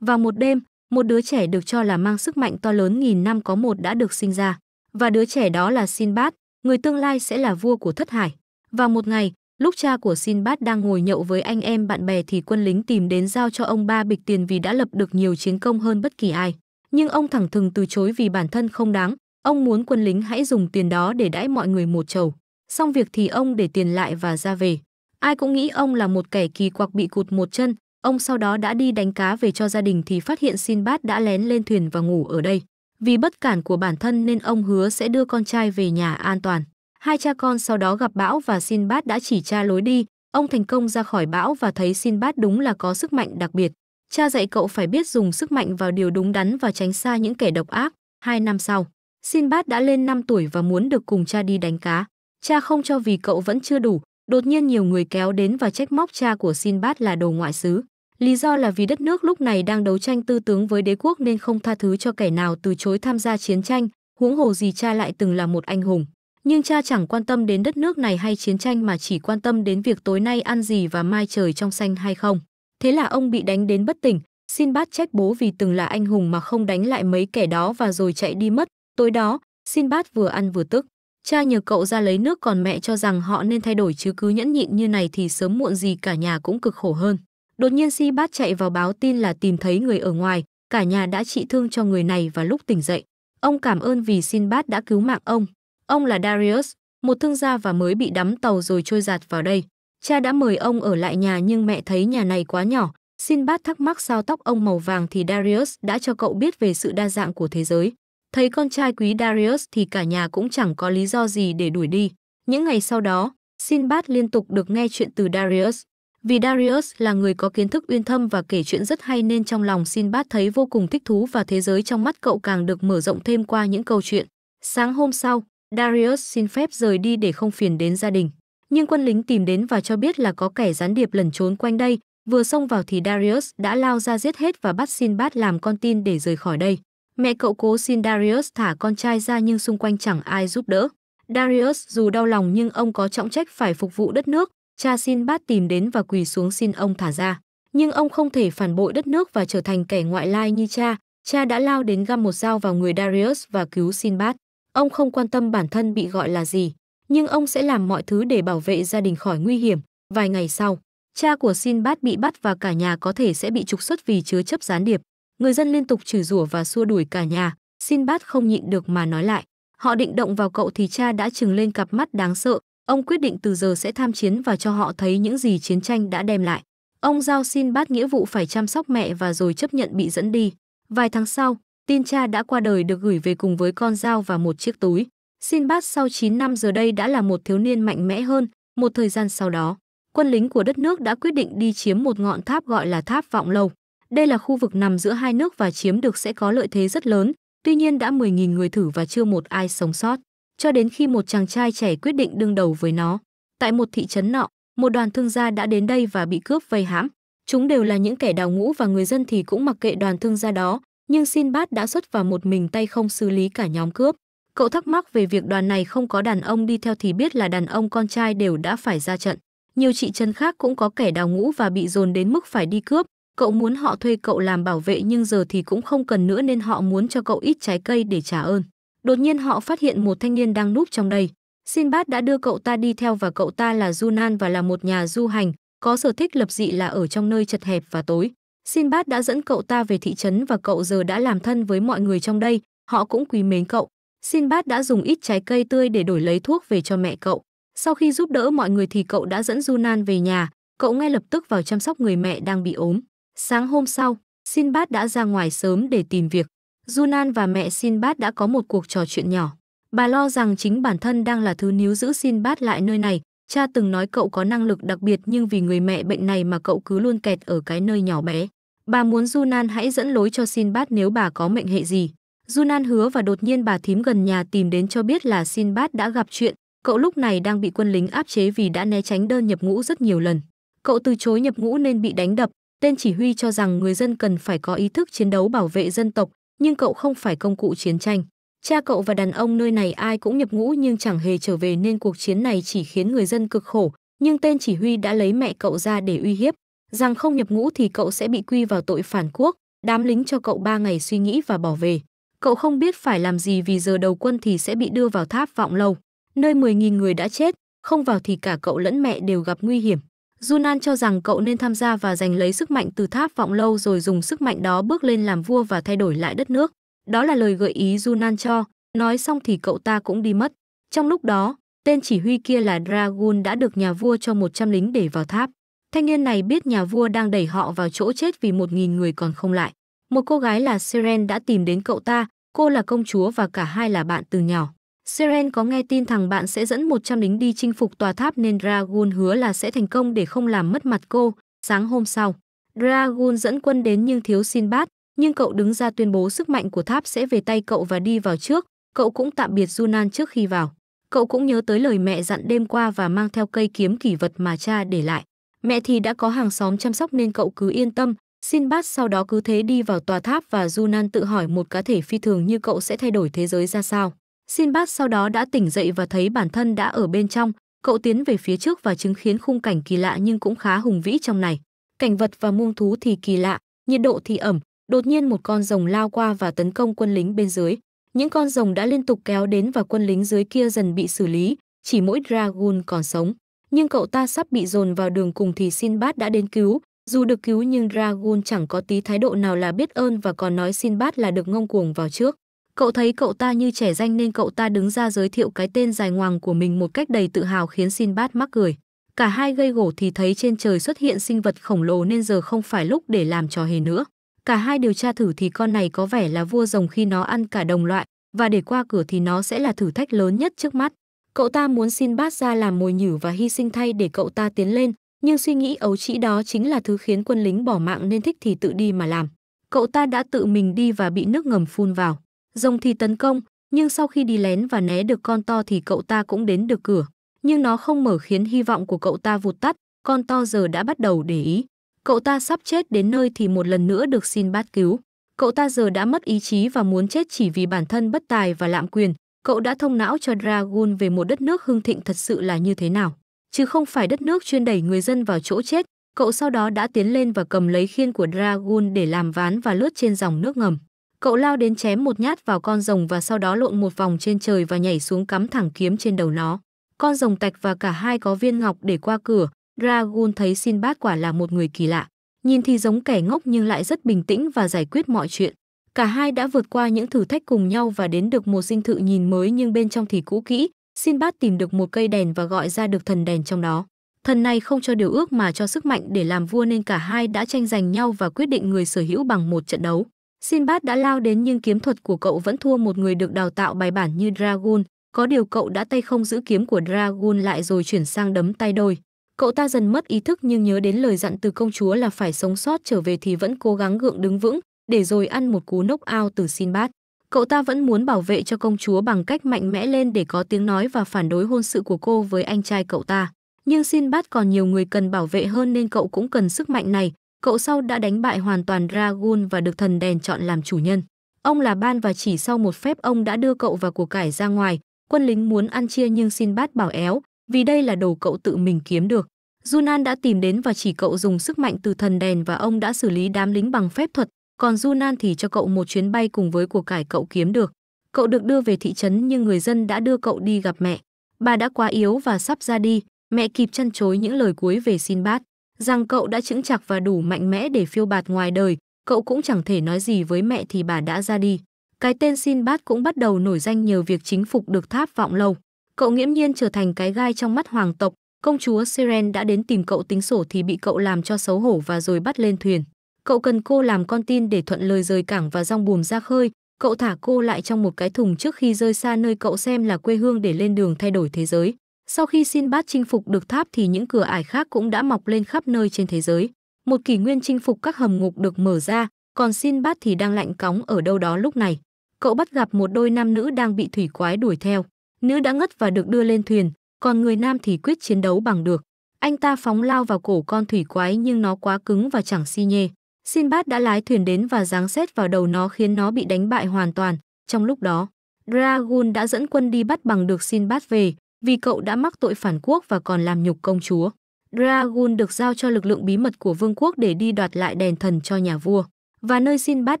Vào một đêm, một đứa trẻ được cho là mang sức mạnh to lớn nghìn năm có một đã được sinh ra, và đứa trẻ đó là Sinbad, người tương lai sẽ là vua của thất hải. Vào một ngày, lúc cha của Sinbad đang ngồi nhậu với anh em bạn bè thì quân lính tìm đến giao cho ông ba bịch tiền vì đã lập được nhiều chiến công hơn bất kỳ ai. Nhưng ông thẳng thừng từ chối vì bản thân không đáng, ông muốn quân lính hãy dùng tiền đó để đãi mọi người một chầu. Xong việc thì ông để tiền lại và ra về. Ai cũng nghĩ ông là một kẻ kỳ quặc bị cụt một chân, Ông sau đó đã đi đánh cá về cho gia đình thì phát hiện Sinbad đã lén lên thuyền và ngủ ở đây. Vì bất cản của bản thân nên ông hứa sẽ đưa con trai về nhà an toàn. Hai cha con sau đó gặp bão và Sinbad đã chỉ cha lối đi. Ông thành công ra khỏi bão và thấy Sinbad đúng là có sức mạnh đặc biệt. Cha dạy cậu phải biết dùng sức mạnh vào điều đúng đắn và tránh xa những kẻ độc ác. Hai năm sau, Sinbad đã lên 5 tuổi và muốn được cùng cha đi đánh cá. Cha không cho vì cậu vẫn chưa đủ. Đột nhiên nhiều người kéo đến và trách móc cha của Sinbad là đồ ngoại xứ. Lý do là vì đất nước lúc này đang đấu tranh tư tướng với đế quốc nên không tha thứ cho kẻ nào từ chối tham gia chiến tranh, huống hồ gì cha lại từng là một anh hùng. Nhưng cha chẳng quan tâm đến đất nước này hay chiến tranh mà chỉ quan tâm đến việc tối nay ăn gì và mai trời trong xanh hay không. Thế là ông bị đánh đến bất tỉnh, Xin bát trách bố vì từng là anh hùng mà không đánh lại mấy kẻ đó và rồi chạy đi mất. Tối đó, Xin bát vừa ăn vừa tức. Cha nhờ cậu ra lấy nước còn mẹ cho rằng họ nên thay đổi chứ cứ nhẫn nhịn như này thì sớm muộn gì cả nhà cũng cực khổ hơn. Đột nhiên Si Bát chạy vào báo tin là tìm thấy người ở ngoài, cả nhà đã trị thương cho người này và lúc tỉnh dậy. Ông cảm ơn vì Sinbad đã cứu mạng ông. Ông là Darius, một thương gia và mới bị đắm tàu rồi trôi giạt vào đây. Cha đã mời ông ở lại nhà nhưng mẹ thấy nhà này quá nhỏ. Sinbad thắc mắc sao tóc ông màu vàng thì Darius đã cho cậu biết về sự đa dạng của thế giới. Thấy con trai quý Darius thì cả nhà cũng chẳng có lý do gì để đuổi đi. Những ngày sau đó, Sinbad liên tục được nghe chuyện từ Darius. Vì Darius là người có kiến thức uyên thâm và kể chuyện rất hay nên trong lòng Sinbad thấy vô cùng thích thú và thế giới trong mắt cậu càng được mở rộng thêm qua những câu chuyện. Sáng hôm sau, Darius xin phép rời đi để không phiền đến gia đình. Nhưng quân lính tìm đến và cho biết là có kẻ gián điệp lẩn trốn quanh đây. Vừa xông vào thì Darius đã lao ra giết hết và bắt Sinbad làm con tin để rời khỏi đây. Mẹ cậu cố xin Darius thả con trai ra nhưng xung quanh chẳng ai giúp đỡ. Darius dù đau lòng nhưng ông có trọng trách phải phục vụ đất nước, cha xin bát tìm đến và quỳ xuống xin ông thả ra. Nhưng ông không thể phản bội đất nước và trở thành kẻ ngoại lai như cha. Cha đã lao đến găm một dao vào người Darius và cứu xin bát. Ông không quan tâm bản thân bị gọi là gì, nhưng ông sẽ làm mọi thứ để bảo vệ gia đình khỏi nguy hiểm. Vài ngày sau, cha của Sin bị bắt và cả nhà có thể sẽ bị trục xuất vì chứa chấp gián điệp. Người dân liên tục chửi rủa và xua đuổi cả nhà. Sin không nhịn được mà nói lại. Họ định động vào cậu thì cha đã trừng lên cặp mắt đáng sợ, Ông quyết định từ giờ sẽ tham chiến và cho họ thấy những gì chiến tranh đã đem lại. Ông giao xin bát nghĩa vụ phải chăm sóc mẹ và rồi chấp nhận bị dẫn đi. Vài tháng sau, tin cha đã qua đời được gửi về cùng với con dao và một chiếc túi. Xin Bát sau 9 năm giờ đây đã là một thiếu niên mạnh mẽ hơn, một thời gian sau đó, quân lính của đất nước đã quyết định đi chiếm một ngọn tháp gọi là tháp Vọng Lâu. Đây là khu vực nằm giữa hai nước và chiếm được sẽ có lợi thế rất lớn, tuy nhiên đã 10.000 người thử và chưa một ai sống sót cho đến khi một chàng trai trẻ quyết định đương đầu với nó. Tại một thị trấn nọ, một đoàn thương gia đã đến đây và bị cướp vây hãm. Chúng đều là những kẻ đào ngũ và người dân thì cũng mặc kệ đoàn thương gia đó, nhưng Sinbad đã xuất vào một mình tay không xử lý cả nhóm cướp. Cậu thắc mắc về việc đoàn này không có đàn ông đi theo thì biết là đàn ông con trai đều đã phải ra trận. Nhiều chị trấn khác cũng có kẻ đào ngũ và bị dồn đến mức phải đi cướp. Cậu muốn họ thuê cậu làm bảo vệ nhưng giờ thì cũng không cần nữa nên họ muốn cho cậu ít trái cây để trả ơn. Đột nhiên họ phát hiện một thanh niên đang núp trong đây. Sinbad đã đưa cậu ta đi theo và cậu ta là Junan và là một nhà du hành, có sở thích lập dị là ở trong nơi chật hẹp và tối. Sinbad đã dẫn cậu ta về thị trấn và cậu giờ đã làm thân với mọi người trong đây, họ cũng quý mến cậu. Sinbad đã dùng ít trái cây tươi để đổi lấy thuốc về cho mẹ cậu. Sau khi giúp đỡ mọi người thì cậu đã dẫn Junan về nhà, cậu ngay lập tức vào chăm sóc người mẹ đang bị ốm. Sáng hôm sau, Sinbad đã ra ngoài sớm để tìm việc. Junan và mẹ Sinbad đã có một cuộc trò chuyện nhỏ. Bà lo rằng chính bản thân đang là thứ níu giữ Sinbad lại nơi này. Cha từng nói cậu có năng lực đặc biệt nhưng vì người mẹ bệnh này mà cậu cứ luôn kẹt ở cái nơi nhỏ bé. Bà muốn Junan hãy dẫn lối cho Sinbad nếu bà có mệnh hệ gì. Junan hứa và đột nhiên bà thím gần nhà tìm đến cho biết là Sinbad đã gặp chuyện. Cậu lúc này đang bị quân lính áp chế vì đã né tránh đơn nhập ngũ rất nhiều lần. Cậu từ chối nhập ngũ nên bị đánh đập. Tên chỉ huy cho rằng người dân cần phải có ý thức chiến đấu bảo vệ dân tộc, nhưng cậu không phải công cụ chiến tranh. Cha cậu và đàn ông nơi này ai cũng nhập ngũ nhưng chẳng hề trở về nên cuộc chiến này chỉ khiến người dân cực khổ, nhưng tên chỉ huy đã lấy mẹ cậu ra để uy hiếp, rằng không nhập ngũ thì cậu sẽ bị quy vào tội phản quốc, đám lính cho cậu 3 ngày suy nghĩ và bỏ về. Cậu không biết phải làm gì vì giờ đầu quân thì sẽ bị đưa vào tháp vọng lâu, nơi 10.000 người đã chết, không vào thì cả cậu lẫn mẹ đều gặp nguy hiểm. Junan cho rằng cậu nên tham gia và giành lấy sức mạnh từ tháp vọng lâu rồi dùng sức mạnh đó bước lên làm vua và thay đổi lại đất nước. Đó là lời gợi ý Junan cho, nói xong thì cậu ta cũng đi mất. Trong lúc đó, tên chỉ huy kia là Dragun đã được nhà vua cho 100 lính để vào tháp. Thanh niên này biết nhà vua đang đẩy họ vào chỗ chết vì 1.000 người còn không lại. Một cô gái là Seren đã tìm đến cậu ta, cô là công chúa và cả hai là bạn từ nhỏ. Seren có nghe tin thằng bạn sẽ dẫn 100 lính đi chinh phục tòa tháp nên Dragon hứa là sẽ thành công để không làm mất mặt cô. Sáng hôm sau, Dragon dẫn quân đến nhưng thiếu xin nhưng cậu đứng ra tuyên bố sức mạnh của tháp sẽ về tay cậu và đi vào trước. Cậu cũng tạm biệt Junan trước khi vào. Cậu cũng nhớ tới lời mẹ dặn đêm qua và mang theo cây kiếm kỷ vật mà cha để lại. Mẹ thì đã có hàng xóm chăm sóc nên cậu cứ yên tâm. Xin sau đó cứ thế đi vào tòa tháp và Junan tự hỏi một cá thể phi thường như cậu sẽ thay đổi thế giới ra sao. Sinbad sau đó đã tỉnh dậy và thấy bản thân đã ở bên trong, cậu tiến về phía trước và chứng kiến khung cảnh kỳ lạ nhưng cũng khá hùng vĩ trong này. Cảnh vật và muông thú thì kỳ lạ, nhiệt độ thì ẩm, đột nhiên một con rồng lao qua và tấn công quân lính bên dưới. Những con rồng đã liên tục kéo đến và quân lính dưới kia dần bị xử lý, chỉ mỗi Dragon còn sống. Nhưng cậu ta sắp bị dồn vào đường cùng thì Sinbad đã đến cứu, dù được cứu nhưng Dragon chẳng có tí thái độ nào là biết ơn và còn nói Sinbad là được ngông cuồng vào trước. Cậu thấy cậu ta như trẻ danh nên cậu ta đứng ra giới thiệu cái tên dài ngoằng của mình một cách đầy tự hào khiến Sinbad mắc cười. Cả hai gây gổ thì thấy trên trời xuất hiện sinh vật khổng lồ nên giờ không phải lúc để làm trò hề nữa. Cả hai điều tra thử thì con này có vẻ là vua rồng khi nó ăn cả đồng loại, và để qua cửa thì nó sẽ là thử thách lớn nhất trước mắt. Cậu ta muốn xin bát ra làm mồi nhử và hy sinh thay để cậu ta tiến lên, nhưng suy nghĩ ấu trĩ đó chính là thứ khiến quân lính bỏ mạng nên thích thì tự đi mà làm. Cậu ta đã tự mình đi và bị nước ngầm phun vào. Rồng thì tấn công, nhưng sau khi đi lén và né được con to thì cậu ta cũng đến được cửa. Nhưng nó không mở khiến hy vọng của cậu ta vụt tắt, con to giờ đã bắt đầu để ý. Cậu ta sắp chết đến nơi thì một lần nữa được xin bát cứu. Cậu ta giờ đã mất ý chí và muốn chết chỉ vì bản thân bất tài và lạm quyền. Cậu đã thông não cho Dragon về một đất nước hưng thịnh thật sự là như thế nào. Chứ không phải đất nước chuyên đẩy người dân vào chỗ chết. Cậu sau đó đã tiến lên và cầm lấy khiên của Dragon để làm ván và lướt trên dòng nước ngầm. Cậu lao đến chém một nhát vào con rồng và sau đó lộn một vòng trên trời và nhảy xuống cắm thẳng kiếm trên đầu nó. Con rồng tạch và cả hai có viên ngọc để qua cửa, Dragun thấy Sinbad quả là một người kỳ lạ. Nhìn thì giống kẻ ngốc nhưng lại rất bình tĩnh và giải quyết mọi chuyện. Cả hai đã vượt qua những thử thách cùng nhau và đến được một dinh thự nhìn mới nhưng bên trong thì cũ kỹ. Sinbad tìm được một cây đèn và gọi ra được thần đèn trong đó. Thần này không cho điều ước mà cho sức mạnh để làm vua nên cả hai đã tranh giành nhau và quyết định người sở hữu bằng một trận đấu. Sinbad đã lao đến nhưng kiếm thuật của cậu vẫn thua một người được đào tạo bài bản như Dragon, có điều cậu đã tay không giữ kiếm của Dragon lại rồi chuyển sang đấm tay đôi. Cậu ta dần mất ý thức nhưng nhớ đến lời dặn từ công chúa là phải sống sót trở về thì vẫn cố gắng gượng đứng vững, để rồi ăn một cú nốc ao từ Sinbad. Cậu ta vẫn muốn bảo vệ cho công chúa bằng cách mạnh mẽ lên để có tiếng nói và phản đối hôn sự của cô với anh trai cậu ta. Nhưng Sinbad còn nhiều người cần bảo vệ hơn nên cậu cũng cần sức mạnh này, cậu sau đã đánh bại hoàn toàn Dragun và được thần đèn chọn làm chủ nhân. Ông là ban và chỉ sau một phép ông đã đưa cậu và của cải ra ngoài, quân lính muốn ăn chia nhưng xin bát bảo éo, vì đây là đồ cậu tự mình kiếm được. Junan đã tìm đến và chỉ cậu dùng sức mạnh từ thần đèn và ông đã xử lý đám lính bằng phép thuật, còn Junan thì cho cậu một chuyến bay cùng với của cải cậu kiếm được. Cậu được đưa về thị trấn nhưng người dân đã đưa cậu đi gặp mẹ. Bà đã quá yếu và sắp ra đi, mẹ kịp chăn chối những lời cuối về Xin Bát rằng cậu đã chững chạc và đủ mạnh mẽ để phiêu bạt ngoài đời, cậu cũng chẳng thể nói gì với mẹ thì bà đã ra đi. Cái tên Sinbad cũng bắt đầu nổi danh nhờ việc chính phục được tháp vọng lâu. Cậu nghiễm nhiên trở thành cái gai trong mắt hoàng tộc, công chúa Siren đã đến tìm cậu tính sổ thì bị cậu làm cho xấu hổ và rồi bắt lên thuyền. Cậu cần cô làm con tin để thuận lời rời cảng và rong buồm ra khơi, cậu thả cô lại trong một cái thùng trước khi rơi xa nơi cậu xem là quê hương để lên đường thay đổi thế giới. Sau khi Sinbad chinh phục được tháp thì những cửa ải khác cũng đã mọc lên khắp nơi trên thế giới. Một kỷ nguyên chinh phục các hầm ngục được mở ra, còn Sinbad thì đang lạnh cóng ở đâu đó lúc này. Cậu bắt gặp một đôi nam nữ đang bị thủy quái đuổi theo. Nữ đã ngất và được đưa lên thuyền, còn người nam thì quyết chiến đấu bằng được. Anh ta phóng lao vào cổ con thủy quái nhưng nó quá cứng và chẳng si nhê. Sinbad đã lái thuyền đến và giáng xét vào đầu nó khiến nó bị đánh bại hoàn toàn. Trong lúc đó, Dragon đã dẫn quân đi bắt bằng được Sinbad về, vì cậu đã mắc tội phản quốc và còn làm nhục công chúa. Dragun được giao cho lực lượng bí mật của vương quốc để đi đoạt lại đèn thần cho nhà vua. Và nơi Sinbad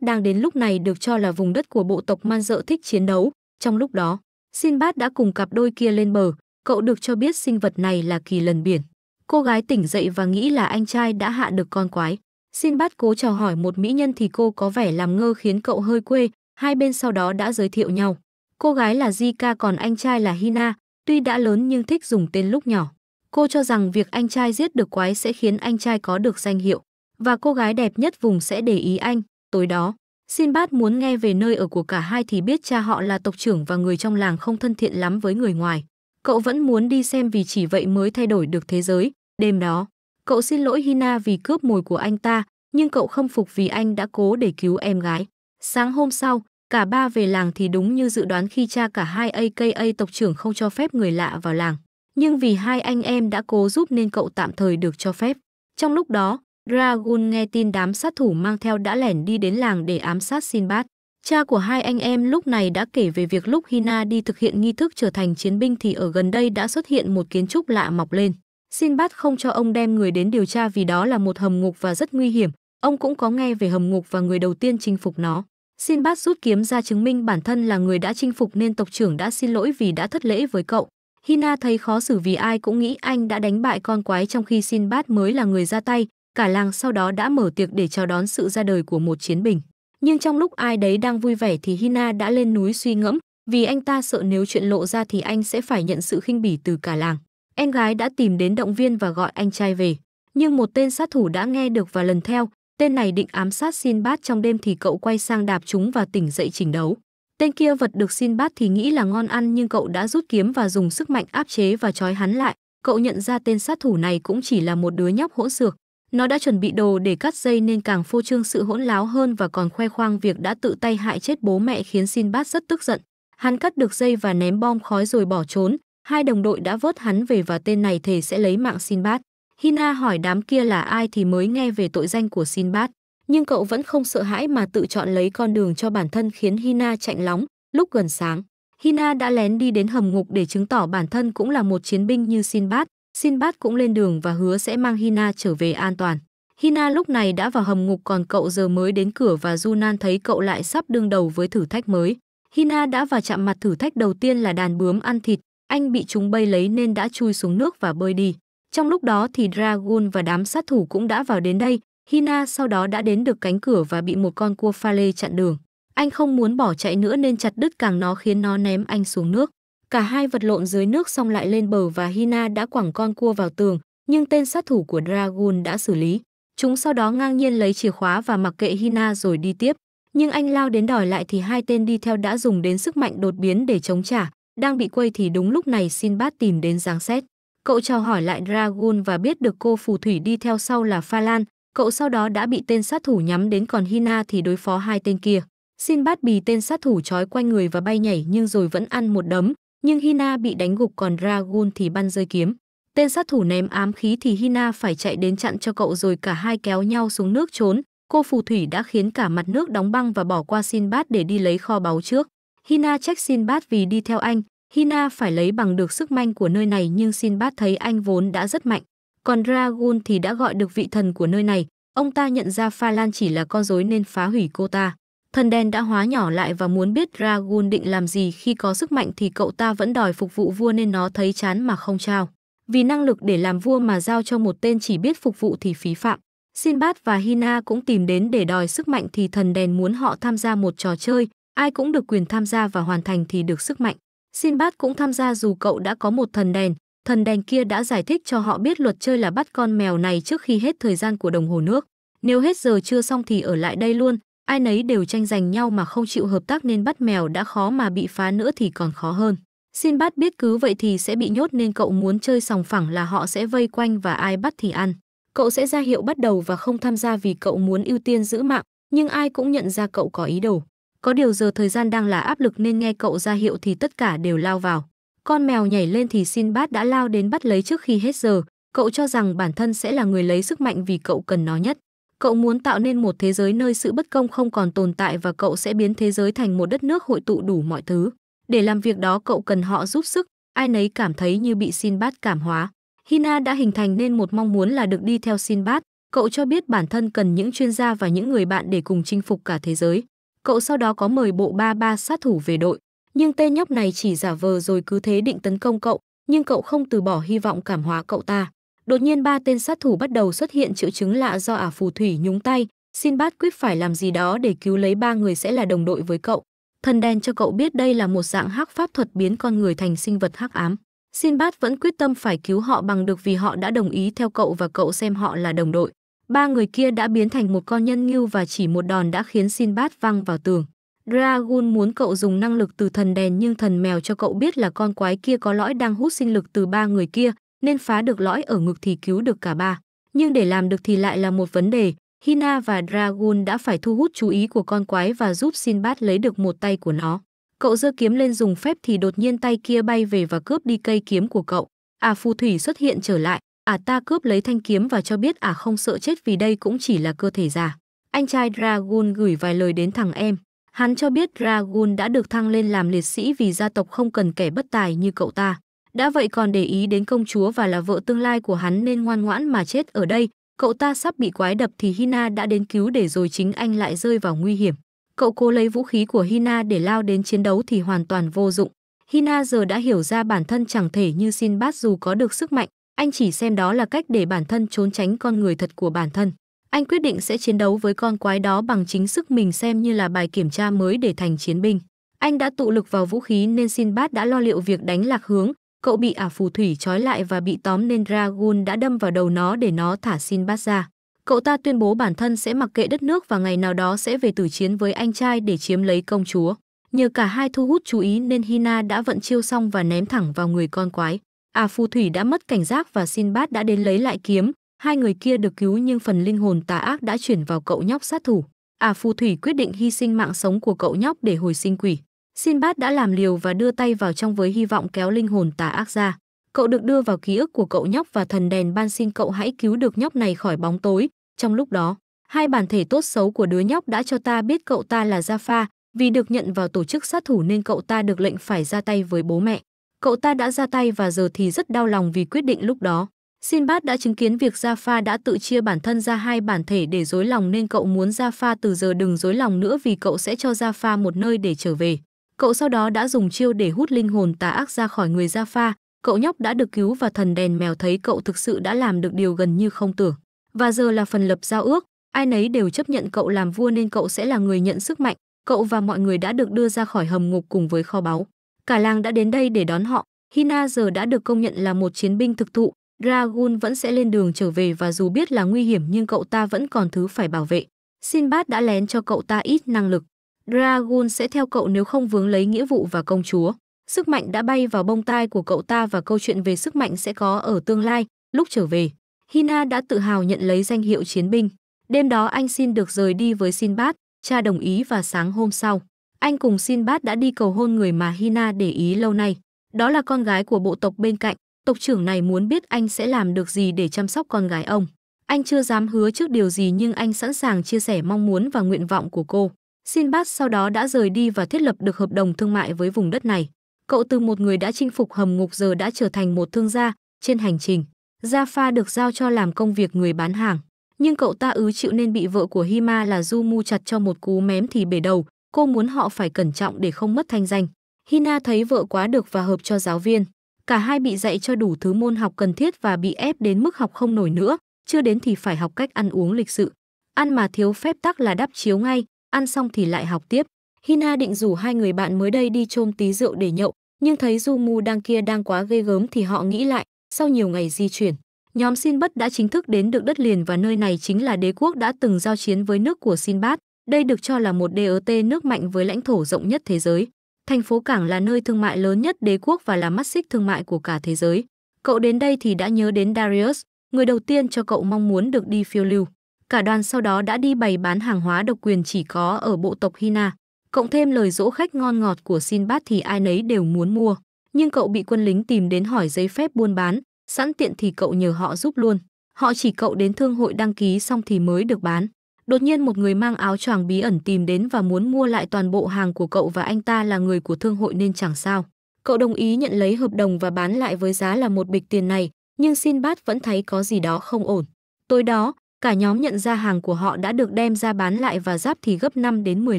đang đến lúc này được cho là vùng đất của bộ tộc man dợ thích chiến đấu. Trong lúc đó, Sinbad đã cùng cặp đôi kia lên bờ, cậu được cho biết sinh vật này là kỳ lần biển. Cô gái tỉnh dậy và nghĩ là anh trai đã hạ được con quái. Sinbad cố chào hỏi một mỹ nhân thì cô có vẻ làm ngơ khiến cậu hơi quê, hai bên sau đó đã giới thiệu nhau. Cô gái là Zika còn anh trai là Hina, Tuy đã lớn nhưng thích dùng tên lúc nhỏ. Cô cho rằng việc anh trai giết được quái sẽ khiến anh trai có được danh hiệu và cô gái đẹp nhất vùng sẽ để ý anh. Tối đó, Sinbad muốn nghe về nơi ở của cả hai thì biết cha họ là tộc trưởng và người trong làng không thân thiện lắm với người ngoài. Cậu vẫn muốn đi xem vì chỉ vậy mới thay đổi được thế giới. Đêm đó, cậu xin lỗi Hina vì cướp mồi của anh ta, nhưng cậu không phục vì anh đã cố để cứu em gái. Sáng hôm sau, Cả ba về làng thì đúng như dự đoán khi cha cả hai AKA tộc trưởng không cho phép người lạ vào làng. Nhưng vì hai anh em đã cố giúp nên cậu tạm thời được cho phép. Trong lúc đó, Dragon nghe tin đám sát thủ mang theo đã lẻn đi đến làng để ám sát Sinbad. Cha của hai anh em lúc này đã kể về việc lúc Hina đi thực hiện nghi thức trở thành chiến binh thì ở gần đây đã xuất hiện một kiến trúc lạ mọc lên. Sinbad không cho ông đem người đến điều tra vì đó là một hầm ngục và rất nguy hiểm. Ông cũng có nghe về hầm ngục và người đầu tiên chinh phục nó. Xin bác rút kiếm ra chứng minh bản thân là người đã chinh phục nên tộc trưởng đã xin lỗi vì đã thất lễ với cậu. Hina thấy khó xử vì ai cũng nghĩ anh đã đánh bại con quái trong khi xin bát mới là người ra tay, cả làng sau đó đã mở tiệc để chào đón sự ra đời của một chiến binh. Nhưng trong lúc ai đấy đang vui vẻ thì Hina đã lên núi suy ngẫm, vì anh ta sợ nếu chuyện lộ ra thì anh sẽ phải nhận sự khinh bỉ từ cả làng. Em gái đã tìm đến động viên và gọi anh trai về, nhưng một tên sát thủ đã nghe được và lần theo, Tên này định ám sát Sinbad trong đêm thì cậu quay sang đạp chúng và tỉnh dậy chỉnh đấu. Tên kia vật được Sinbad thì nghĩ là ngon ăn nhưng cậu đã rút kiếm và dùng sức mạnh áp chế và trói hắn lại. Cậu nhận ra tên sát thủ này cũng chỉ là một đứa nhóc hỗn xược. Nó đã chuẩn bị đồ để cắt dây nên càng phô trương sự hỗn láo hơn và còn khoe khoang việc đã tự tay hại chết bố mẹ khiến Sinbad rất tức giận. Hắn cắt được dây và ném bom khói rồi bỏ trốn. Hai đồng đội đã vớt hắn về và tên này thề sẽ lấy mạng Sinbad. Hina hỏi đám kia là ai thì mới nghe về tội danh của Sinbad, nhưng cậu vẫn không sợ hãi mà tự chọn lấy con đường cho bản thân khiến Hina chạnh lóng. Lúc gần sáng, Hina đã lén đi đến hầm ngục để chứng tỏ bản thân cũng là một chiến binh như Sinbad. Sinbad cũng lên đường và hứa sẽ mang Hina trở về an toàn. Hina lúc này đã vào hầm ngục còn cậu giờ mới đến cửa và Junan thấy cậu lại sắp đương đầu với thử thách mới. Hina đã vào chạm mặt thử thách đầu tiên là đàn bướm ăn thịt, anh bị chúng bay lấy nên đã chui xuống nước và bơi đi. Trong lúc đó thì Dragon và đám sát thủ cũng đã vào đến đây, Hina sau đó đã đến được cánh cửa và bị một con cua pha lê chặn đường. Anh không muốn bỏ chạy nữa nên chặt đứt càng nó khiến nó ném anh xuống nước. Cả hai vật lộn dưới nước xong lại lên bờ và Hina đã quẳng con cua vào tường, nhưng tên sát thủ của Dragon đã xử lý. Chúng sau đó ngang nhiên lấy chìa khóa và mặc kệ Hina rồi đi tiếp. Nhưng anh lao đến đòi lại thì hai tên đi theo đã dùng đến sức mạnh đột biến để chống trả. Đang bị quay thì đúng lúc này Sinbad tìm đến giáng xét. Cậu chào hỏi lại Dragon và biết được cô phù thủy đi theo sau là Pha Lan. Cậu sau đó đã bị tên sát thủ nhắm đến còn Hina thì đối phó hai tên kia. Xin bát bì tên sát thủ trói quanh người và bay nhảy nhưng rồi vẫn ăn một đấm. Nhưng Hina bị đánh gục còn Dragon thì bắn rơi kiếm. Tên sát thủ ném ám khí thì Hina phải chạy đến chặn cho cậu rồi cả hai kéo nhau xuống nước trốn. Cô phù thủy đã khiến cả mặt nước đóng băng và bỏ qua Sinbad để đi lấy kho báu trước. Hina trách Sinbad vì đi theo anh, Hina phải lấy bằng được sức mạnh của nơi này nhưng Sinbad thấy anh vốn đã rất mạnh. Còn Dragon thì đã gọi được vị thần của nơi này. Ông ta nhận ra Pha Lan chỉ là con rối nên phá hủy cô ta. Thần đen đã hóa nhỏ lại và muốn biết Dragon định làm gì khi có sức mạnh thì cậu ta vẫn đòi phục vụ vua nên nó thấy chán mà không trao. Vì năng lực để làm vua mà giao cho một tên chỉ biết phục vụ thì phí phạm. Sinbad và Hina cũng tìm đến để đòi sức mạnh thì thần đèn muốn họ tham gia một trò chơi, ai cũng được quyền tham gia và hoàn thành thì được sức mạnh. Sinbad cũng tham gia dù cậu đã có một thần đèn, thần đèn kia đã giải thích cho họ biết luật chơi là bắt con mèo này trước khi hết thời gian của đồng hồ nước. Nếu hết giờ chưa xong thì ở lại đây luôn, ai nấy đều tranh giành nhau mà không chịu hợp tác nên bắt mèo đã khó mà bị phá nữa thì còn khó hơn. Sinbad biết cứ vậy thì sẽ bị nhốt nên cậu muốn chơi sòng phẳng là họ sẽ vây quanh và ai bắt thì ăn. Cậu sẽ ra hiệu bắt đầu và không tham gia vì cậu muốn ưu tiên giữ mạng, nhưng ai cũng nhận ra cậu có ý đồ. Có điều giờ thời gian đang là áp lực nên nghe cậu ra hiệu thì tất cả đều lao vào. Con mèo nhảy lên thì xin bát đã lao đến bắt lấy trước khi hết giờ. Cậu cho rằng bản thân sẽ là người lấy sức mạnh vì cậu cần nó nhất. Cậu muốn tạo nên một thế giới nơi sự bất công không còn tồn tại và cậu sẽ biến thế giới thành một đất nước hội tụ đủ mọi thứ. Để làm việc đó cậu cần họ giúp sức, ai nấy cảm thấy như bị Sinbad cảm hóa. Hina đã hình thành nên một mong muốn là được đi theo Sinbad. Cậu cho biết bản thân cần những chuyên gia và những người bạn để cùng chinh phục cả thế giới. Cậu sau đó có mời bộ ba ba sát thủ về đội, nhưng tên nhóc này chỉ giả vờ rồi cứ thế định tấn công cậu, nhưng cậu không từ bỏ hy vọng cảm hóa cậu ta. Đột nhiên ba tên sát thủ bắt đầu xuất hiện triệu chứng lạ do ả phù thủy nhúng tay, xin bát quyết phải làm gì đó để cứu lấy ba người sẽ là đồng đội với cậu. Thần đen cho cậu biết đây là một dạng hắc pháp thuật biến con người thành sinh vật hắc ám. xin bát vẫn quyết tâm phải cứu họ bằng được vì họ đã đồng ý theo cậu và cậu xem họ là đồng đội. Ba người kia đã biến thành một con nhân ngưu và chỉ một đòn đã khiến Sinbad văng vào tường. Dragon muốn cậu dùng năng lực từ thần đèn nhưng thần mèo cho cậu biết là con quái kia có lõi đang hút sinh lực từ ba người kia, nên phá được lõi ở ngực thì cứu được cả ba. Nhưng để làm được thì lại là một vấn đề. Hina và Dragon đã phải thu hút chú ý của con quái và giúp Sinbad lấy được một tay của nó. Cậu giơ kiếm lên dùng phép thì đột nhiên tay kia bay về và cướp đi cây kiếm của cậu. À phù thủy xuất hiện trở lại, ả à ta cướp lấy thanh kiếm và cho biết ả à không sợ chết vì đây cũng chỉ là cơ thể già. Anh trai Dragon gửi vài lời đến thằng em. Hắn cho biết Dragon đã được thăng lên làm liệt sĩ vì gia tộc không cần kẻ bất tài như cậu ta. Đã vậy còn để ý đến công chúa và là vợ tương lai của hắn nên ngoan ngoãn mà chết ở đây. Cậu ta sắp bị quái đập thì Hina đã đến cứu để rồi chính anh lại rơi vào nguy hiểm. Cậu cố lấy vũ khí của Hina để lao đến chiến đấu thì hoàn toàn vô dụng. Hina giờ đã hiểu ra bản thân chẳng thể như Sinbad dù có được sức mạnh, anh chỉ xem đó là cách để bản thân trốn tránh con người thật của bản thân. Anh quyết định sẽ chiến đấu với con quái đó bằng chính sức mình xem như là bài kiểm tra mới để thành chiến binh. Anh đã tụ lực vào vũ khí nên Sinbad đã lo liệu việc đánh lạc hướng, cậu bị ả phù thủy trói lại và bị tóm nên Dragon đã đâm vào đầu nó để nó thả Sinbad ra. Cậu ta tuyên bố bản thân sẽ mặc kệ đất nước và ngày nào đó sẽ về tử chiến với anh trai để chiếm lấy công chúa. Nhờ cả hai thu hút chú ý nên Hina đã vận chiêu xong và ném thẳng vào người con quái. À phù thủy đã mất cảnh giác và Xin Bát đã đến lấy lại kiếm, hai người kia được cứu nhưng phần linh hồn tà ác đã chuyển vào cậu nhóc sát thủ. À phù thủy quyết định hy sinh mạng sống của cậu nhóc để hồi sinh quỷ. Xin Bát đã làm liều và đưa tay vào trong với hy vọng kéo linh hồn tà ác ra. Cậu được đưa vào ký ức của cậu nhóc và thần đèn ban xin cậu hãy cứu được nhóc này khỏi bóng tối. Trong lúc đó, hai bản thể tốt xấu của đứa nhóc đã cho ta biết cậu ta là Jaffa, vì được nhận vào tổ chức sát thủ nên cậu ta được lệnh phải ra tay với bố mẹ cậu ta đã ra tay và giờ thì rất đau lòng vì quyết định lúc đó. Sinbad đã chứng kiến việc Jaffa đã tự chia bản thân ra hai bản thể để dối lòng nên cậu muốn Jaffa từ giờ đừng dối lòng nữa vì cậu sẽ cho Jaffa một nơi để trở về. Cậu sau đó đã dùng chiêu để hút linh hồn tà ác ra khỏi người Jaffa, cậu nhóc đã được cứu và thần đèn mèo thấy cậu thực sự đã làm được điều gần như không tưởng. Và giờ là phần lập giao ước, ai nấy đều chấp nhận cậu làm vua nên cậu sẽ là người nhận sức mạnh, cậu và mọi người đã được đưa ra khỏi hầm ngục cùng với kho báu. Cả làng đã đến đây để đón họ. Hina giờ đã được công nhận là một chiến binh thực thụ. Dragun vẫn sẽ lên đường trở về và dù biết là nguy hiểm nhưng cậu ta vẫn còn thứ phải bảo vệ. Sinbad đã lén cho cậu ta ít năng lực. Dragun sẽ theo cậu nếu không vướng lấy nghĩa vụ và công chúa. Sức mạnh đã bay vào bông tai của cậu ta và câu chuyện về sức mạnh sẽ có ở tương lai, lúc trở về. Hina đã tự hào nhận lấy danh hiệu chiến binh. Đêm đó anh xin được rời đi với Sinbad, cha đồng ý và sáng hôm sau. Anh cùng Sinbad đã đi cầu hôn người mà Hina để ý lâu nay. Đó là con gái của bộ tộc bên cạnh. Tộc trưởng này muốn biết anh sẽ làm được gì để chăm sóc con gái ông. Anh chưa dám hứa trước điều gì nhưng anh sẵn sàng chia sẻ mong muốn và nguyện vọng của cô. Sinbad sau đó đã rời đi và thiết lập được hợp đồng thương mại với vùng đất này. Cậu từ một người đã chinh phục hầm ngục giờ đã trở thành một thương gia trên hành trình. Jaffa được giao cho làm công việc người bán hàng. Nhưng cậu ta ứ chịu nên bị vợ của Hima là Du Mu chặt cho một cú mém thì bể đầu, cô muốn họ phải cẩn trọng để không mất thanh danh. Hina thấy vợ quá được và hợp cho giáo viên. Cả hai bị dạy cho đủ thứ môn học cần thiết và bị ép đến mức học không nổi nữa, chưa đến thì phải học cách ăn uống lịch sự. Ăn mà thiếu phép tắc là đắp chiếu ngay, ăn xong thì lại học tiếp. Hina định rủ hai người bạn mới đây đi chôm tí rượu để nhậu, nhưng thấy Du Mu đang kia đang quá ghê gớm thì họ nghĩ lại, sau nhiều ngày di chuyển. Nhóm Sinbad đã chính thức đến được đất liền và nơi này chính là đế quốc đã từng giao chiến với nước của Sinbad. Đây được cho là một DOT nước mạnh với lãnh thổ rộng nhất thế giới. Thành phố Cảng là nơi thương mại lớn nhất đế quốc và là mắt xích thương mại của cả thế giới. Cậu đến đây thì đã nhớ đến Darius, người đầu tiên cho cậu mong muốn được đi phiêu lưu. Cả đoàn sau đó đã đi bày bán hàng hóa độc quyền chỉ có ở bộ tộc Hina. Cộng thêm lời dỗ khách ngon ngọt của Sinbad thì ai nấy đều muốn mua. Nhưng cậu bị quân lính tìm đến hỏi giấy phép buôn bán, sẵn tiện thì cậu nhờ họ giúp luôn. Họ chỉ cậu đến thương hội đăng ký xong thì mới được bán. Đột nhiên một người mang áo choàng bí ẩn tìm đến và muốn mua lại toàn bộ hàng của cậu và anh ta là người của thương hội nên chẳng sao. Cậu đồng ý nhận lấy hợp đồng và bán lại với giá là một bịch tiền này, nhưng Sinbad vẫn thấy có gì đó không ổn. Tối đó, cả nhóm nhận ra hàng của họ đã được đem ra bán lại và giáp thì gấp 5 đến 10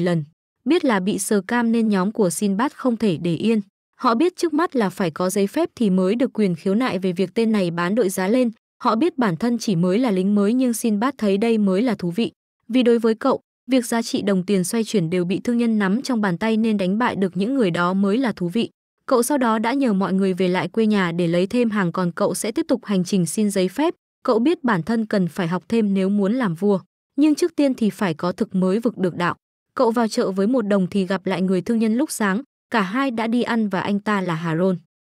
lần. Biết là bị sờ cam nên nhóm của Sinbad không thể để yên. Họ biết trước mắt là phải có giấy phép thì mới được quyền khiếu nại về việc tên này bán đội giá lên. Họ biết bản thân chỉ mới là lính mới nhưng Sinbad thấy đây mới là thú vị. Vì đối với cậu, việc giá trị đồng tiền xoay chuyển đều bị thương nhân nắm trong bàn tay nên đánh bại được những người đó mới là thú vị. Cậu sau đó đã nhờ mọi người về lại quê nhà để lấy thêm hàng còn cậu sẽ tiếp tục hành trình xin giấy phép. Cậu biết bản thân cần phải học thêm nếu muốn làm vua, nhưng trước tiên thì phải có thực mới vực được đạo. Cậu vào chợ với một đồng thì gặp lại người thương nhân lúc sáng, cả hai đã đi ăn và anh ta là Hà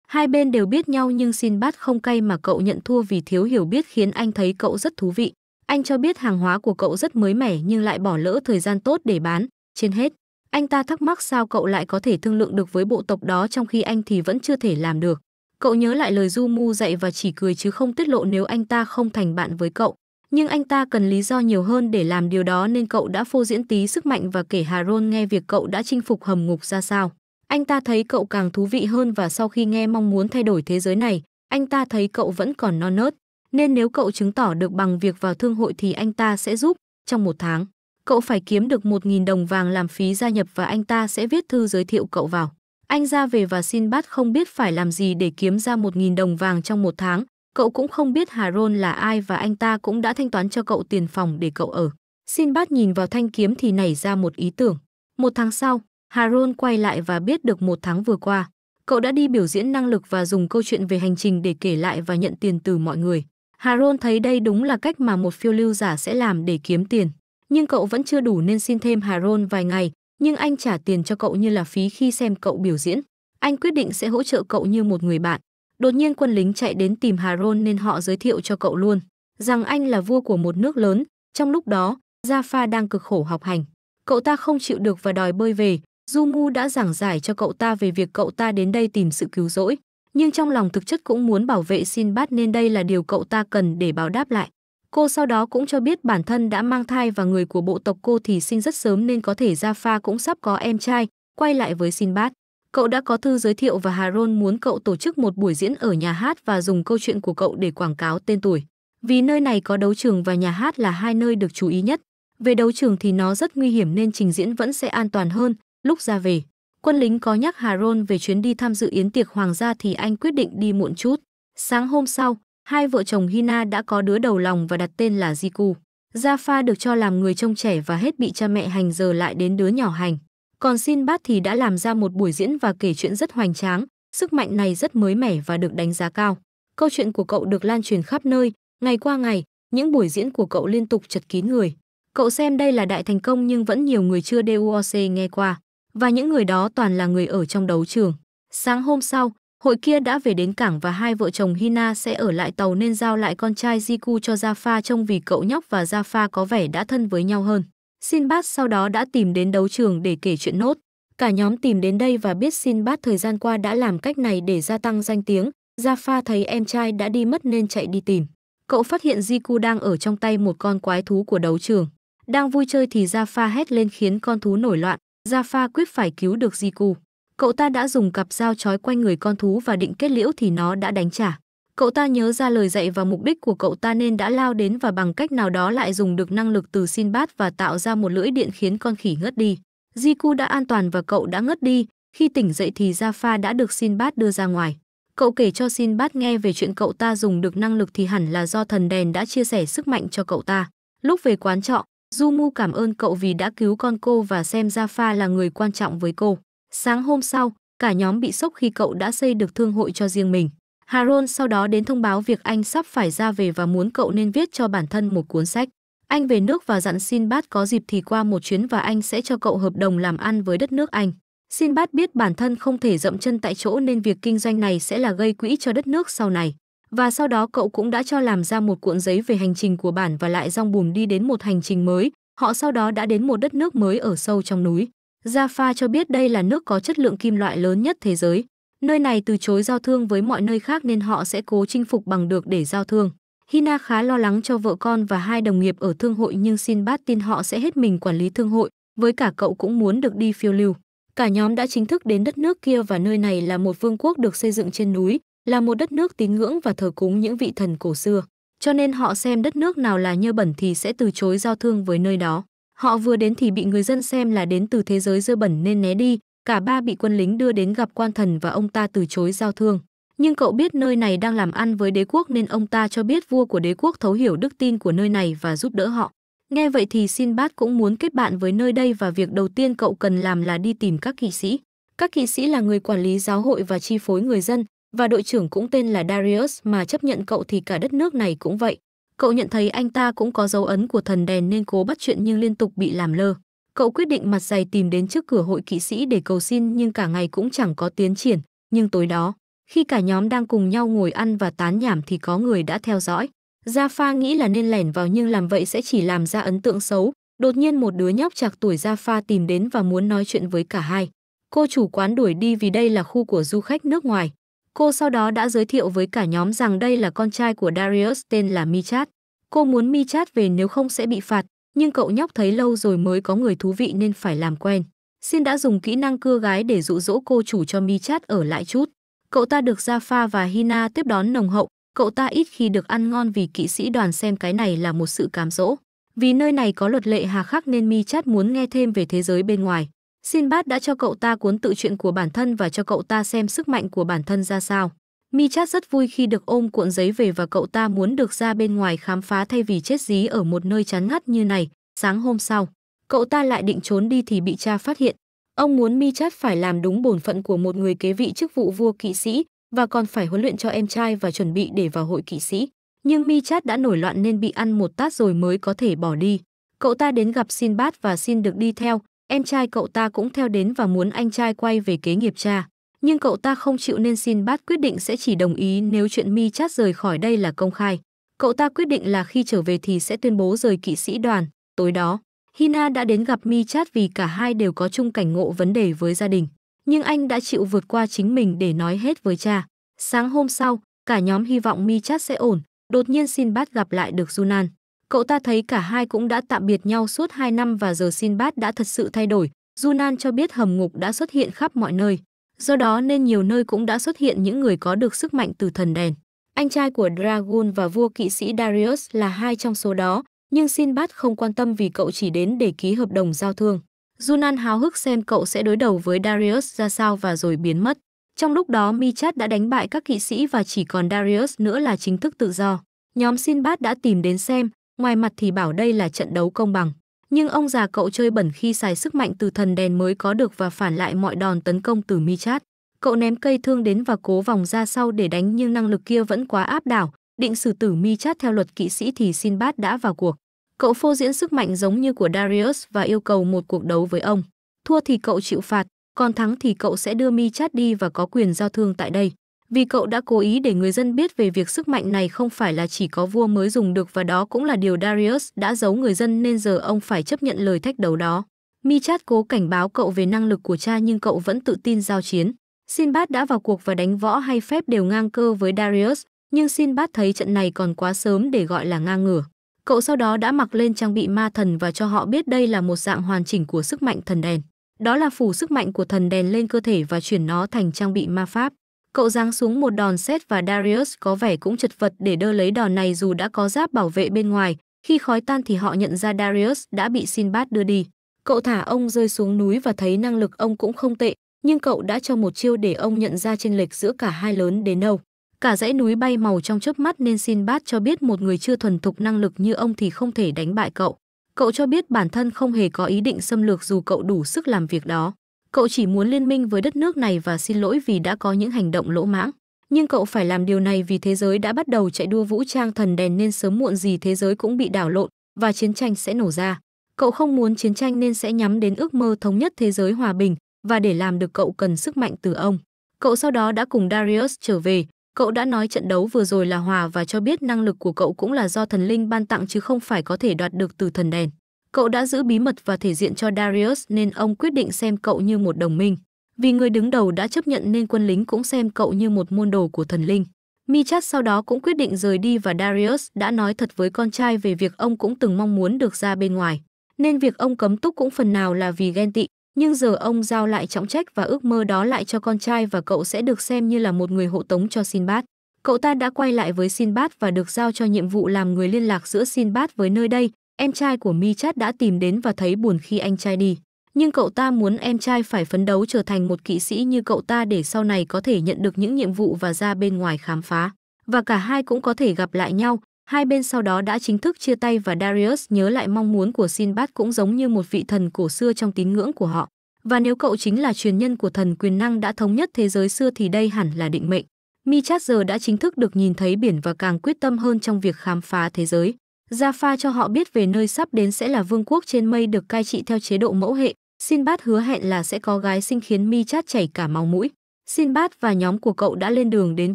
Hai bên đều biết nhau nhưng xin bát không cay mà cậu nhận thua vì thiếu hiểu biết khiến anh thấy cậu rất thú vị. Anh cho biết hàng hóa của cậu rất mới mẻ nhưng lại bỏ lỡ thời gian tốt để bán, trên hết. Anh ta thắc mắc sao cậu lại có thể thương lượng được với bộ tộc đó trong khi anh thì vẫn chưa thể làm được. Cậu nhớ lại lời Du Mu dạy và chỉ cười chứ không tiết lộ nếu anh ta không thành bạn với cậu. Nhưng anh ta cần lý do nhiều hơn để làm điều đó nên cậu đã phô diễn tí sức mạnh và kể Haron nghe việc cậu đã chinh phục hầm ngục ra sao. Anh ta thấy cậu càng thú vị hơn và sau khi nghe mong muốn thay đổi thế giới này, anh ta thấy cậu vẫn còn non nớt nên nếu cậu chứng tỏ được bằng việc vào thương hội thì anh ta sẽ giúp. Trong một tháng, cậu phải kiếm được 1.000 đồng vàng làm phí gia nhập và anh ta sẽ viết thư giới thiệu cậu vào. Anh ra về và xin bát không biết phải làm gì để kiếm ra 1.000 đồng vàng trong một tháng. Cậu cũng không biết Hà Rôn là ai và anh ta cũng đã thanh toán cho cậu tiền phòng để cậu ở. Xin bát nhìn vào thanh kiếm thì nảy ra một ý tưởng. Một tháng sau, Hà Rôn quay lại và biết được một tháng vừa qua. Cậu đã đi biểu diễn năng lực và dùng câu chuyện về hành trình để kể lại và nhận tiền từ mọi người. Haron thấy đây đúng là cách mà một phiêu lưu giả sẽ làm để kiếm tiền. Nhưng cậu vẫn chưa đủ nên xin thêm Haron vài ngày, nhưng anh trả tiền cho cậu như là phí khi xem cậu biểu diễn. Anh quyết định sẽ hỗ trợ cậu như một người bạn. Đột nhiên quân lính chạy đến tìm Haron nên họ giới thiệu cho cậu luôn, rằng anh là vua của một nước lớn. Trong lúc đó, Jaffa đang cực khổ học hành. Cậu ta không chịu được và đòi bơi về. Jumu đã giảng giải cho cậu ta về việc cậu ta đến đây tìm sự cứu rỗi nhưng trong lòng thực chất cũng muốn bảo vệ Sinbad nên đây là điều cậu ta cần để báo đáp lại. Cô sau đó cũng cho biết bản thân đã mang thai và người của bộ tộc cô thì sinh rất sớm nên có thể Jaffa cũng sắp có em trai, quay lại với Sinbad. Cậu đã có thư giới thiệu và Haron muốn cậu tổ chức một buổi diễn ở nhà hát và dùng câu chuyện của cậu để quảng cáo tên tuổi. Vì nơi này có đấu trường và nhà hát là hai nơi được chú ý nhất. Về đấu trường thì nó rất nguy hiểm nên trình diễn vẫn sẽ an toàn hơn lúc ra về. Quân lính có nhắc Hà về chuyến đi tham dự yến tiệc hoàng gia thì anh quyết định đi muộn chút. Sáng hôm sau, hai vợ chồng Hina đã có đứa đầu lòng và đặt tên là Jiku. Jaffa được cho làm người trông trẻ và hết bị cha mẹ hành giờ lại đến đứa nhỏ hành. Còn Sinbad thì đã làm ra một buổi diễn và kể chuyện rất hoành tráng, sức mạnh này rất mới mẻ và được đánh giá cao. Câu chuyện của cậu được lan truyền khắp nơi, ngày qua ngày, những buổi diễn của cậu liên tục chật kín người. Cậu xem đây là đại thành công nhưng vẫn nhiều người chưa DUOC nghe qua và những người đó toàn là người ở trong đấu trường. Sáng hôm sau, hội kia đã về đến cảng và hai vợ chồng Hina sẽ ở lại tàu nên giao lại con trai Jiku cho Jaffa trông vì cậu nhóc và Jaffa có vẻ đã thân với nhau hơn. Sinbad sau đó đã tìm đến đấu trường để kể chuyện nốt. Cả nhóm tìm đến đây và biết Sinbad thời gian qua đã làm cách này để gia tăng danh tiếng. Jaffa thấy em trai đã đi mất nên chạy đi tìm. Cậu phát hiện Jiku đang ở trong tay một con quái thú của đấu trường. Đang vui chơi thì Jaffa hét lên khiến con thú nổi loạn. Jaffa quyết phải cứu được Jiku. Cậu ta đã dùng cặp dao trói quanh người con thú và định kết liễu thì nó đã đánh trả. Cậu ta nhớ ra lời dạy và mục đích của cậu ta nên đã lao đến và bằng cách nào đó lại dùng được năng lực từ Sinbad và tạo ra một lưỡi điện khiến con khỉ ngất đi. Jiku đã an toàn và cậu đã ngất đi, khi tỉnh dậy thì Jaffa đã được Sinbad đưa ra ngoài. Cậu kể cho Sinbad nghe về chuyện cậu ta dùng được năng lực thì hẳn là do thần đèn đã chia sẻ sức mạnh cho cậu ta. Lúc về quán trọ, mu cảm ơn cậu vì đã cứu con cô và xem ra Pha là người quan trọng với cô. Sáng hôm sau, cả nhóm bị sốc khi cậu đã xây được thương hội cho riêng mình. Haron sau đó đến thông báo việc anh sắp phải ra về và muốn cậu nên viết cho bản thân một cuốn sách. Anh về nước và dặn Sinbad có dịp thì qua một chuyến và anh sẽ cho cậu hợp đồng làm ăn với đất nước Anh. Sinbad biết bản thân không thể dậm chân tại chỗ nên việc kinh doanh này sẽ là gây quỹ cho đất nước sau này và sau đó cậu cũng đã cho làm ra một cuộn giấy về hành trình của bản và lại rong bùm đi đến một hành trình mới, họ sau đó đã đến một đất nước mới ở sâu trong núi. Jaffa cho biết đây là nước có chất lượng kim loại lớn nhất thế giới. Nơi này từ chối giao thương với mọi nơi khác nên họ sẽ cố chinh phục bằng được để giao thương. Hina khá lo lắng cho vợ con và hai đồng nghiệp ở thương hội nhưng Sinbad tin họ sẽ hết mình quản lý thương hội, với cả cậu cũng muốn được đi phiêu lưu. Cả nhóm đã chính thức đến đất nước kia và nơi này là một vương quốc được xây dựng trên núi, là một đất nước tín ngưỡng và thờ cúng những vị thần cổ xưa, cho nên họ xem đất nước nào là nhơ bẩn thì sẽ từ chối giao thương với nơi đó. Họ vừa đến thì bị người dân xem là đến từ thế giới dơ bẩn nên né đi, cả ba bị quân lính đưa đến gặp quan thần và ông ta từ chối giao thương. Nhưng cậu biết nơi này đang làm ăn với đế quốc nên ông ta cho biết vua của đế quốc thấu hiểu đức tin của nơi này và giúp đỡ họ. Nghe vậy thì Sinbad cũng muốn kết bạn với nơi đây và việc đầu tiên cậu cần làm là đi tìm các kỵ sĩ. Các kỵ sĩ là người quản lý giáo hội và chi phối người dân, và đội trưởng cũng tên là Darius mà chấp nhận cậu thì cả đất nước này cũng vậy. Cậu nhận thấy anh ta cũng có dấu ấn của thần đèn nên cố bắt chuyện nhưng liên tục bị làm lơ. Cậu quyết định mặt dày tìm đến trước cửa hội kỵ sĩ để cầu xin nhưng cả ngày cũng chẳng có tiến triển. Nhưng tối đó, khi cả nhóm đang cùng nhau ngồi ăn và tán nhảm thì có người đã theo dõi. Gia Pha nghĩ là nên lẻn vào nhưng làm vậy sẽ chỉ làm ra ấn tượng xấu. Đột nhiên một đứa nhóc chạc tuổi Gia Pha tìm đến và muốn nói chuyện với cả hai. Cô chủ quán đuổi đi vì đây là khu của du khách nước ngoài. Cô sau đó đã giới thiệu với cả nhóm rằng đây là con trai của Darius tên là Michat. Cô muốn Michat về nếu không sẽ bị phạt, nhưng cậu nhóc thấy lâu rồi mới có người thú vị nên phải làm quen. Xin đã dùng kỹ năng cưa gái để dụ dỗ cô chủ cho Michat ở lại chút. Cậu ta được Jaffa và Hina tiếp đón nồng hậu, cậu ta ít khi được ăn ngon vì kỵ sĩ đoàn xem cái này là một sự cám dỗ. Vì nơi này có luật lệ hà khắc nên Mi muốn nghe thêm về thế giới bên ngoài. Sinbad đã cho cậu ta cuốn tự truyện của bản thân và cho cậu ta xem sức mạnh của bản thân ra sao. Michat rất vui khi được ôm cuộn giấy về và cậu ta muốn được ra bên ngoài khám phá thay vì chết dí ở một nơi chán ngắt như này. Sáng hôm sau, cậu ta lại định trốn đi thì bị cha phát hiện. Ông muốn Michat phải làm đúng bổn phận của một người kế vị chức vụ vua kỵ sĩ và còn phải huấn luyện cho em trai và chuẩn bị để vào hội kỵ sĩ. Nhưng Michat đã nổi loạn nên bị ăn một tát rồi mới có thể bỏ đi. Cậu ta đến gặp Sinbad và xin được đi theo, Em trai cậu ta cũng theo đến và muốn anh trai quay về kế nghiệp cha, nhưng cậu ta không chịu nên xin bát quyết định sẽ chỉ đồng ý nếu chuyện mi chát rời khỏi đây là công khai. Cậu ta quyết định là khi trở về thì sẽ tuyên bố rời kỵ sĩ đoàn. Tối đó, Hina đã đến gặp mi chát vì cả hai đều có chung cảnh ngộ vấn đề với gia đình. Nhưng anh đã chịu vượt qua chính mình để nói hết với cha. Sáng hôm sau, cả nhóm hy vọng mi chát sẽ ổn, đột nhiên xin bát gặp lại được Junan. Cậu ta thấy cả hai cũng đã tạm biệt nhau suốt 2 năm và giờ Sinbad đã thật sự thay đổi. Junan cho biết hầm ngục đã xuất hiện khắp mọi nơi. Do đó nên nhiều nơi cũng đã xuất hiện những người có được sức mạnh từ thần đèn. Anh trai của Dragon và vua kỵ sĩ Darius là hai trong số đó, nhưng Sinbad không quan tâm vì cậu chỉ đến để ký hợp đồng giao thương. Junan háo hức xem cậu sẽ đối đầu với Darius ra sao và rồi biến mất. Trong lúc đó Michat đã đánh bại các kỵ sĩ và chỉ còn Darius nữa là chính thức tự do. Nhóm Sinbad đã tìm đến xem, Ngoài mặt thì bảo đây là trận đấu công bằng, nhưng ông già cậu chơi bẩn khi xài sức mạnh từ thần đèn mới có được và phản lại mọi đòn tấn công từ mi chát. Cậu ném cây thương đến và cố vòng ra sau để đánh nhưng năng lực kia vẫn quá áp đảo, định xử tử mi chát theo luật kỵ sĩ thì Xin Bát đã vào cuộc. Cậu phô diễn sức mạnh giống như của Darius và yêu cầu một cuộc đấu với ông. Thua thì cậu chịu phạt, còn thắng thì cậu sẽ đưa mi chát đi và có quyền giao thương tại đây vì cậu đã cố ý để người dân biết về việc sức mạnh này không phải là chỉ có vua mới dùng được và đó cũng là điều Darius đã giấu người dân nên giờ ông phải chấp nhận lời thách đấu đó. Michat cố cảnh báo cậu về năng lực của cha nhưng cậu vẫn tự tin giao chiến. Sinbad đã vào cuộc và đánh võ hay phép đều ngang cơ với Darius, nhưng Sinbad thấy trận này còn quá sớm để gọi là ngang ngửa. Cậu sau đó đã mặc lên trang bị ma thần và cho họ biết đây là một dạng hoàn chỉnh của sức mạnh thần đèn. Đó là phủ sức mạnh của thần đèn lên cơ thể và chuyển nó thành trang bị ma pháp. Cậu giáng xuống một đòn sét và Darius có vẻ cũng chật vật để đỡ lấy đòn này dù đã có giáp bảo vệ bên ngoài. Khi khói tan thì họ nhận ra Darius đã bị Sinbad đưa đi. Cậu thả ông rơi xuống núi và thấy năng lực ông cũng không tệ, nhưng cậu đã cho một chiêu để ông nhận ra chênh lệch giữa cả hai lớn đến đâu. Cả dãy núi bay màu trong chớp mắt nên Sinbad cho biết một người chưa thuần thục năng lực như ông thì không thể đánh bại cậu. Cậu cho biết bản thân không hề có ý định xâm lược dù cậu đủ sức làm việc đó. Cậu chỉ muốn liên minh với đất nước này và xin lỗi vì đã có những hành động lỗ mãng. Nhưng cậu phải làm điều này vì thế giới đã bắt đầu chạy đua vũ trang thần đèn nên sớm muộn gì thế giới cũng bị đảo lộn và chiến tranh sẽ nổ ra. Cậu không muốn chiến tranh nên sẽ nhắm đến ước mơ thống nhất thế giới hòa bình và để làm được cậu cần sức mạnh từ ông. Cậu sau đó đã cùng Darius trở về, cậu đã nói trận đấu vừa rồi là hòa và cho biết năng lực của cậu cũng là do thần linh ban tặng chứ không phải có thể đoạt được từ thần đèn. Cậu đã giữ bí mật và thể diện cho Darius nên ông quyết định xem cậu như một đồng minh. Vì người đứng đầu đã chấp nhận nên quân lính cũng xem cậu như một môn đồ của thần linh. Michat sau đó cũng quyết định rời đi và Darius đã nói thật với con trai về việc ông cũng từng mong muốn được ra bên ngoài. Nên việc ông cấm túc cũng phần nào là vì ghen tị, nhưng giờ ông giao lại trọng trách và ước mơ đó lại cho con trai và cậu sẽ được xem như là một người hộ tống cho Sinbad. Cậu ta đã quay lại với Sinbad và được giao cho nhiệm vụ làm người liên lạc giữa Sinbad với nơi đây, Em trai của Mi Chat đã tìm đến và thấy buồn khi anh trai đi, nhưng cậu ta muốn em trai phải phấn đấu trở thành một kỵ sĩ như cậu ta để sau này có thể nhận được những nhiệm vụ và ra bên ngoài khám phá. Và cả hai cũng có thể gặp lại nhau. Hai bên sau đó đã chính thức chia tay và Darius nhớ lại mong muốn của Sinbad cũng giống như một vị thần cổ xưa trong tín ngưỡng của họ. Và nếu cậu chính là truyền nhân của thần quyền năng đã thống nhất thế giới xưa thì đây hẳn là định mệnh. Mi Chat giờ đã chính thức được nhìn thấy biển và càng quyết tâm hơn trong việc khám phá thế giới gia cho họ biết về nơi sắp đến sẽ là vương quốc trên mây được cai trị theo chế độ mẫu hệ Sinbad hứa hẹn là sẽ có gái sinh khiến mi chát chảy cả máu mũi Sinbad và nhóm của cậu đã lên đường đến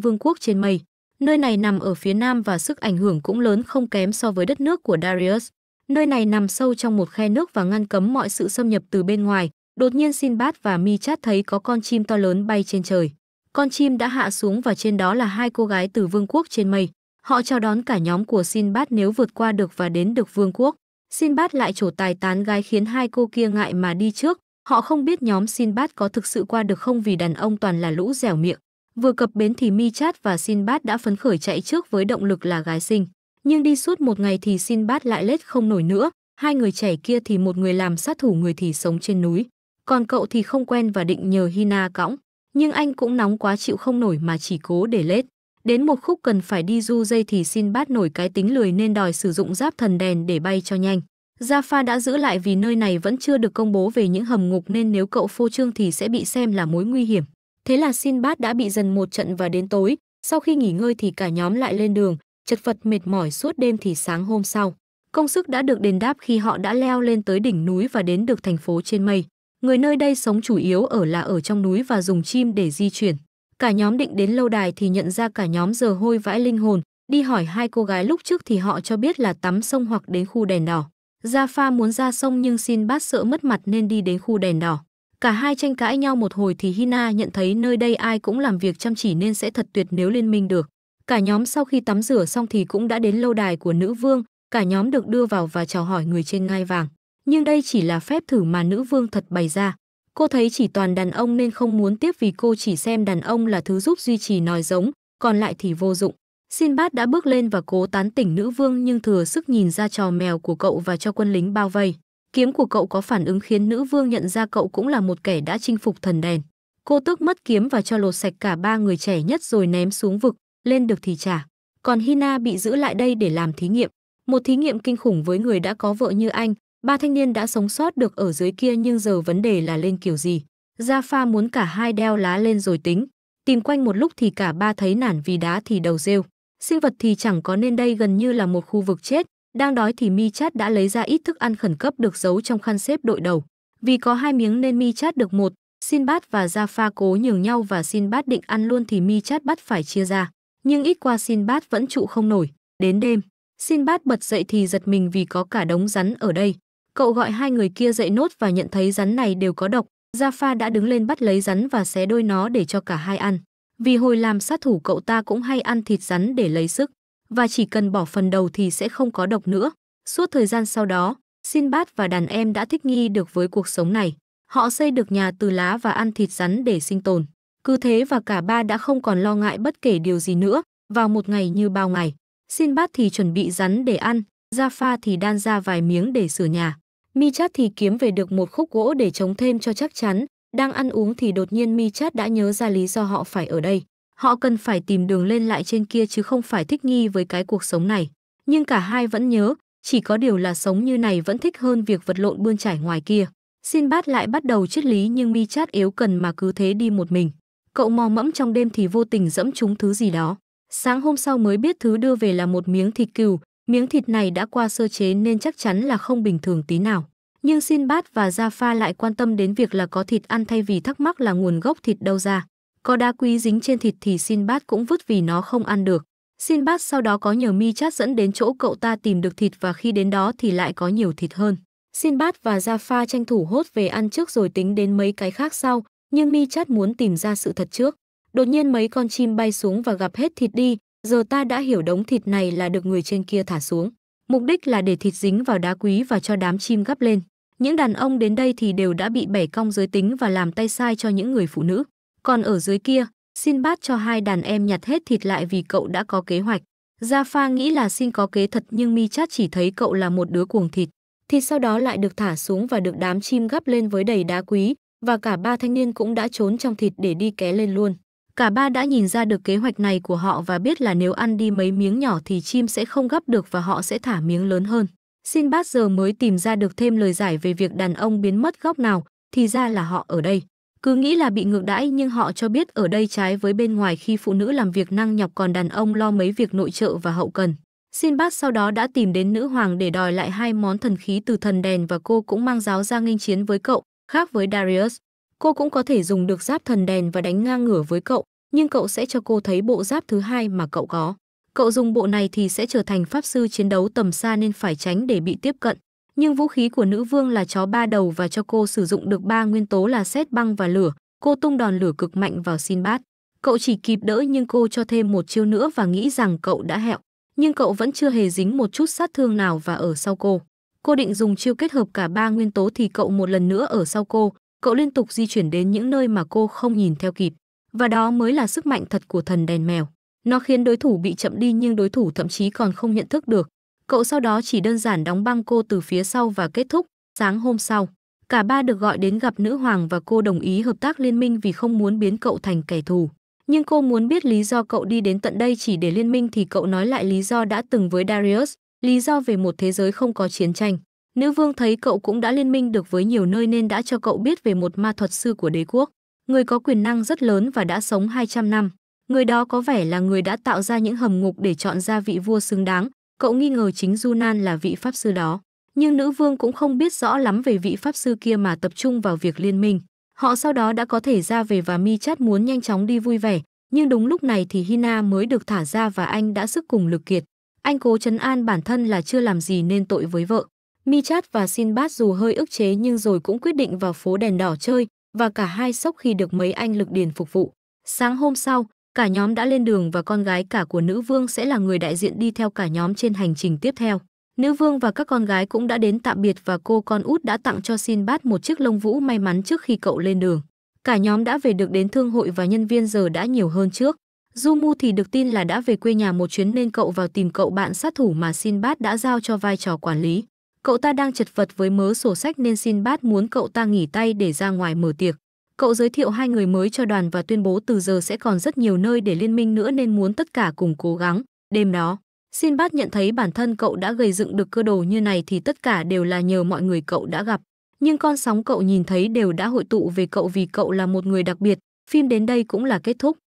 vương quốc trên mây nơi này nằm ở phía nam và sức ảnh hưởng cũng lớn không kém so với đất nước của Darius nơi này nằm sâu trong một khe nước và ngăn cấm mọi sự xâm nhập từ bên ngoài đột nhiên Sinbad và mi chát thấy có con chim to lớn bay trên trời con chim đã hạ xuống và trên đó là hai cô gái từ vương quốc trên mây Họ chào đón cả nhóm của Sinbad nếu vượt qua được và đến được vương quốc. Sinbad lại trổ tài tán gái khiến hai cô kia ngại mà đi trước. Họ không biết nhóm Sinbad có thực sự qua được không vì đàn ông toàn là lũ dẻo miệng. Vừa cập bến thì Mi Chat và Sinbad đã phấn khởi chạy trước với động lực là gái sinh. Nhưng đi suốt một ngày thì Sinbad lại lết không nổi nữa. Hai người trẻ kia thì một người làm sát thủ người thì sống trên núi. Còn cậu thì không quen và định nhờ Hina cõng. Nhưng anh cũng nóng quá chịu không nổi mà chỉ cố để lết. Đến một khúc cần phải đi du dây thì xin bát nổi cái tính lười nên đòi sử dụng giáp thần đèn để bay cho nhanh. Gia Pha đã giữ lại vì nơi này vẫn chưa được công bố về những hầm ngục nên nếu cậu phô trương thì sẽ bị xem là mối nguy hiểm. Thế là Sinbad đã bị dần một trận và đến tối, sau khi nghỉ ngơi thì cả nhóm lại lên đường, chật vật mệt mỏi suốt đêm thì sáng hôm sau. Công sức đã được đền đáp khi họ đã leo lên tới đỉnh núi và đến được thành phố trên mây. Người nơi đây sống chủ yếu ở là ở trong núi và dùng chim để di chuyển. Cả nhóm định đến lâu đài thì nhận ra cả nhóm giờ hôi vãi linh hồn, đi hỏi hai cô gái lúc trước thì họ cho biết là tắm sông hoặc đến khu đèn đỏ. Gia Pha muốn ra sông nhưng xin bát sợ mất mặt nên đi đến khu đèn đỏ. Cả hai tranh cãi nhau một hồi thì Hina nhận thấy nơi đây ai cũng làm việc chăm chỉ nên sẽ thật tuyệt nếu liên minh được. Cả nhóm sau khi tắm rửa xong thì cũng đã đến lâu đài của nữ vương, cả nhóm được đưa vào và chào hỏi người trên ngai vàng. Nhưng đây chỉ là phép thử mà nữ vương thật bày ra. Cô thấy chỉ toàn đàn ông nên không muốn tiếp vì cô chỉ xem đàn ông là thứ giúp duy trì nòi giống, còn lại thì vô dụng. Xin bát đã bước lên và cố tán tỉnh nữ vương nhưng thừa sức nhìn ra trò mèo của cậu và cho quân lính bao vây. Kiếm của cậu có phản ứng khiến nữ vương nhận ra cậu cũng là một kẻ đã chinh phục thần đèn. Cô tước mất kiếm và cho lột sạch cả ba người trẻ nhất rồi ném xuống vực, lên được thì trả. Còn Hina bị giữ lại đây để làm thí nghiệm. Một thí nghiệm kinh khủng với người đã có vợ như anh, Ba thanh niên đã sống sót được ở dưới kia nhưng giờ vấn đề là lên kiểu gì. Gia Pha muốn cả hai đeo lá lên rồi tính. Tìm quanh một lúc thì cả ba thấy nản vì đá thì đầu rêu. Sinh vật thì chẳng có nên đây gần như là một khu vực chết. Đang đói thì Mi Chát đã lấy ra ít thức ăn khẩn cấp được giấu trong khăn xếp đội đầu. Vì có hai miếng nên Mi Chát được một, Xin Bát và Gia Pha cố nhường nhau và Xin Bát định ăn luôn thì Mi Chát bắt phải chia ra. Nhưng ít qua Xin Bát vẫn trụ không nổi. Đến đêm, Xin Bát bật dậy thì giật mình vì có cả đống rắn ở đây. Cậu gọi hai người kia dậy nốt và nhận thấy rắn này đều có độc, Gia Pha đã đứng lên bắt lấy rắn và xé đôi nó để cho cả hai ăn. Vì hồi làm sát thủ cậu ta cũng hay ăn thịt rắn để lấy sức, và chỉ cần bỏ phần đầu thì sẽ không có độc nữa. Suốt thời gian sau đó, Sinbad và đàn em đã thích nghi được với cuộc sống này. Họ xây được nhà từ lá và ăn thịt rắn để sinh tồn. Cứ thế và cả ba đã không còn lo ngại bất kể điều gì nữa, vào một ngày như bao ngày. Sinbad thì chuẩn bị rắn để ăn, Jaffa thì đan ra vài miếng để sửa nhà. Mi Chát thì kiếm về được một khúc gỗ để chống thêm cho chắc chắn, đang ăn uống thì đột nhiên Mi Chát đã nhớ ra lý do họ phải ở đây. Họ cần phải tìm đường lên lại trên kia chứ không phải thích nghi với cái cuộc sống này. Nhưng cả hai vẫn nhớ, chỉ có điều là sống như này vẫn thích hơn việc vật lộn bươn trải ngoài kia. Xin bát lại bắt đầu triết lý nhưng Mi Chát yếu cần mà cứ thế đi một mình. Cậu mò mẫm trong đêm thì vô tình dẫm trúng thứ gì đó. Sáng hôm sau mới biết thứ đưa về là một miếng thịt cừu, Miếng thịt này đã qua sơ chế nên chắc chắn là không bình thường tí nào. Nhưng Sinbad và Jaffa lại quan tâm đến việc là có thịt ăn thay vì thắc mắc là nguồn gốc thịt đâu ra. Có đá quý dính trên thịt thì Sinbad cũng vứt vì nó không ăn được. Sinbad sau đó có nhờ Mi Chát dẫn đến chỗ cậu ta tìm được thịt và khi đến đó thì lại có nhiều thịt hơn. Sinbad và Jaffa tranh thủ hốt về ăn trước rồi tính đến mấy cái khác sau, nhưng Mi Chát muốn tìm ra sự thật trước. Đột nhiên mấy con chim bay xuống và gặp hết thịt đi, Giờ ta đã hiểu đống thịt này là được người trên kia thả xuống. Mục đích là để thịt dính vào đá quý và cho đám chim gắp lên. Những đàn ông đến đây thì đều đã bị bẻ cong giới tính và làm tay sai cho những người phụ nữ. Còn ở dưới kia, xin bát cho hai đàn em nhặt hết thịt lại vì cậu đã có kế hoạch. Gia Pha nghĩ là xin có kế thật nhưng Mi Chát chỉ thấy cậu là một đứa cuồng thịt. Thịt sau đó lại được thả xuống và được đám chim gắp lên với đầy đá quý, và cả ba thanh niên cũng đã trốn trong thịt để đi ké lên luôn. Cả ba đã nhìn ra được kế hoạch này của họ và biết là nếu ăn đi mấy miếng nhỏ thì chim sẽ không gấp được và họ sẽ thả miếng lớn hơn. Xin bác giờ mới tìm ra được thêm lời giải về việc đàn ông biến mất góc nào, thì ra là họ ở đây. Cứ nghĩ là bị ngược đãi nhưng họ cho biết ở đây trái với bên ngoài khi phụ nữ làm việc năng nhọc còn đàn ông lo mấy việc nội trợ và hậu cần. Xin bác sau đó đã tìm đến nữ hoàng để đòi lại hai món thần khí từ thần đèn và cô cũng mang giáo ra nghênh chiến với cậu, khác với Darius. Cô cũng có thể dùng được giáp thần đèn và đánh ngang ngửa với cậu, nhưng cậu sẽ cho cô thấy bộ giáp thứ hai mà cậu có. Cậu dùng bộ này thì sẽ trở thành pháp sư chiến đấu tầm xa nên phải tránh để bị tiếp cận. Nhưng vũ khí của nữ vương là chó ba đầu và cho cô sử dụng được ba nguyên tố là xét băng và lửa. Cô tung đòn lửa cực mạnh vào xin bát. Cậu chỉ kịp đỡ nhưng cô cho thêm một chiêu nữa và nghĩ rằng cậu đã hẹo. Nhưng cậu vẫn chưa hề dính một chút sát thương nào và ở sau cô. Cô định dùng chiêu kết hợp cả ba nguyên tố thì cậu một lần nữa ở sau cô, cậu liên tục di chuyển đến những nơi mà cô không nhìn theo kịp. Và đó mới là sức mạnh thật của thần đèn mèo. Nó khiến đối thủ bị chậm đi nhưng đối thủ thậm chí còn không nhận thức được. Cậu sau đó chỉ đơn giản đóng băng cô từ phía sau và kết thúc. Sáng hôm sau, cả ba được gọi đến gặp nữ hoàng và cô đồng ý hợp tác liên minh vì không muốn biến cậu thành kẻ thù. Nhưng cô muốn biết lý do cậu đi đến tận đây chỉ để liên minh thì cậu nói lại lý do đã từng với Darius, lý do về một thế giới không có chiến tranh. Nữ vương thấy cậu cũng đã liên minh được với nhiều nơi nên đã cho cậu biết về một ma thuật sư của đế quốc, người có quyền năng rất lớn và đã sống 200 năm. Người đó có vẻ là người đã tạo ra những hầm ngục để chọn ra vị vua xứng đáng. Cậu nghi ngờ chính Junan là vị pháp sư đó, nhưng nữ vương cũng không biết rõ lắm về vị pháp sư kia mà tập trung vào việc liên minh. Họ sau đó đã có thể ra về và Mi Chat muốn nhanh chóng đi vui vẻ, nhưng đúng lúc này thì Hina mới được thả ra và anh đã sức cùng lực kiệt. Anh cố chấn an bản thân là chưa làm gì nên tội với vợ. Michat và Sinbad dù hơi ức chế nhưng rồi cũng quyết định vào phố đèn đỏ chơi và cả hai sốc khi được mấy anh lực điền phục vụ. Sáng hôm sau, cả nhóm đã lên đường và con gái cả của nữ vương sẽ là người đại diện đi theo cả nhóm trên hành trình tiếp theo. Nữ vương và các con gái cũng đã đến tạm biệt và cô con út đã tặng cho Sinbad một chiếc lông vũ may mắn trước khi cậu lên đường. Cả nhóm đã về được đến thương hội và nhân viên giờ đã nhiều hơn trước. Jumu thì được tin là đã về quê nhà một chuyến nên cậu vào tìm cậu bạn sát thủ mà Sinbad đã giao cho vai trò quản lý. Cậu ta đang chật vật với mớ sổ sách nên xin bát muốn cậu ta nghỉ tay để ra ngoài mở tiệc. Cậu giới thiệu hai người mới cho đoàn và tuyên bố từ giờ sẽ còn rất nhiều nơi để liên minh nữa nên muốn tất cả cùng cố gắng. Đêm đó, Xin bát nhận thấy bản thân cậu đã gây dựng được cơ đồ như này thì tất cả đều là nhờ mọi người cậu đã gặp. Nhưng con sóng cậu nhìn thấy đều đã hội tụ về cậu vì cậu là một người đặc biệt. Phim đến đây cũng là kết thúc.